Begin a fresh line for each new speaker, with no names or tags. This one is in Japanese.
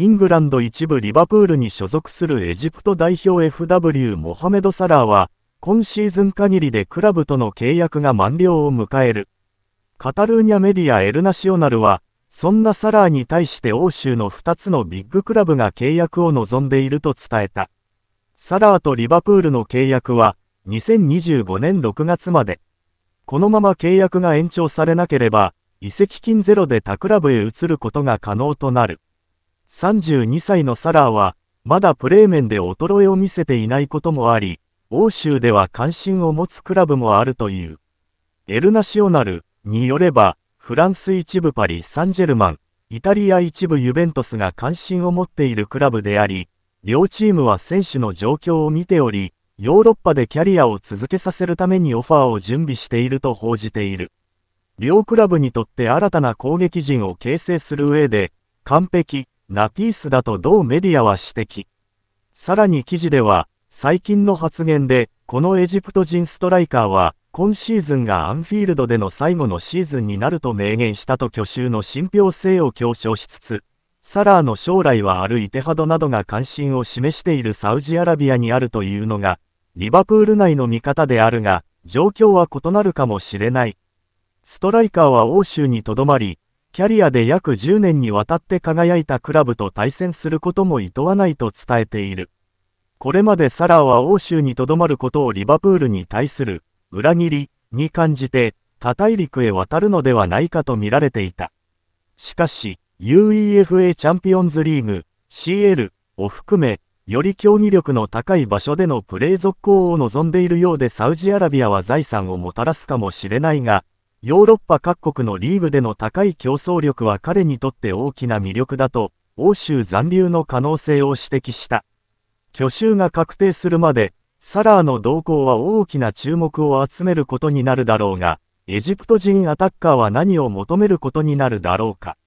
イングランド一部リバプールに所属するエジプト代表 FW モハメド・サラーは、今シーズン限りでクラブとの契約が満了を迎える。カタルーニャメディア・エルナシオナルは、そんなサラーに対して欧州の2つのビッグクラブが契約を望んでいると伝えた。サラーとリバプールの契約は、2025年6月まで。このまま契約が延長されなければ、移籍金ゼロで他クラブへ移ることが可能となる。32歳のサラーは、まだプレー面で衰えを見せていないこともあり、欧州では関心を持つクラブもあるという。エルナシオナルによれば、フランス一部パリ・サンジェルマン、イタリア一部ユベントスが関心を持っているクラブであり、両チームは選手の状況を見ており、ヨーロッパでキャリアを続けさせるためにオファーを準備していると報じている。両クラブにとって新たな攻撃陣を形成する上で、完璧、ナピースだと同メディアは指摘。さらに記事では、最近の発言で、このエジプト人ストライカーは、今シーズンがアンフィールドでの最後のシーズンになると明言したと去就の信憑性を強調しつつ、サラーの将来はあるイテハドなどが関心を示しているサウジアラビアにあるというのが、リバプール内の見方であるが、状況は異なるかもしれない。ストライカーは欧州にとどまり、キャリアで約10年にわたって輝いたクラブと対戦することも厭わないと伝えている。これまでサラーは欧州にとどまることをリバプールに対する裏切りに感じて、他大陸へ渡るのではないかと見られていた。しかし、UEFA チャンピオンズリーグ CL を含め、より競技力の高い場所でのプレー続行を望んでいるようでサウジアラビアは財産をもたらすかもしれないが、ヨーロッパ各国のリーグでの高い競争力は彼にとって大きな魅力だと、欧州残留の可能性を指摘した。去就が確定するまで、サラーの動向は大きな注目を集めることになるだろうが、エジプト人アタッカーは何を求めることになるだろうか。